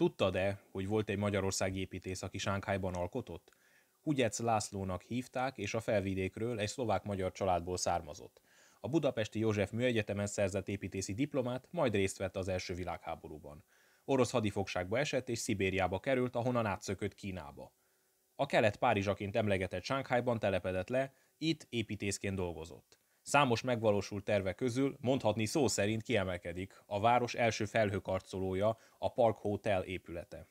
Tudtad-e, hogy volt egy magyarországi építész, aki Sánkhájban alkotott? Hugyec Lászlónak hívták, és a felvidékről egy szlovák-magyar családból származott. A Budapesti József Műegyetemen szerzett építészi diplomát, majd részt vett az első világháborúban. Orosz hadifogságba esett, és Szibériába került, ahonnan átszökött Kínába. A kelet Párizsaként emlegetett Sánkhájban telepedett le, itt építészként dolgozott. Számos megvalósult terve közül mondhatni szó szerint kiemelkedik a város első felhőkarcolója, a Park Hotel épülete.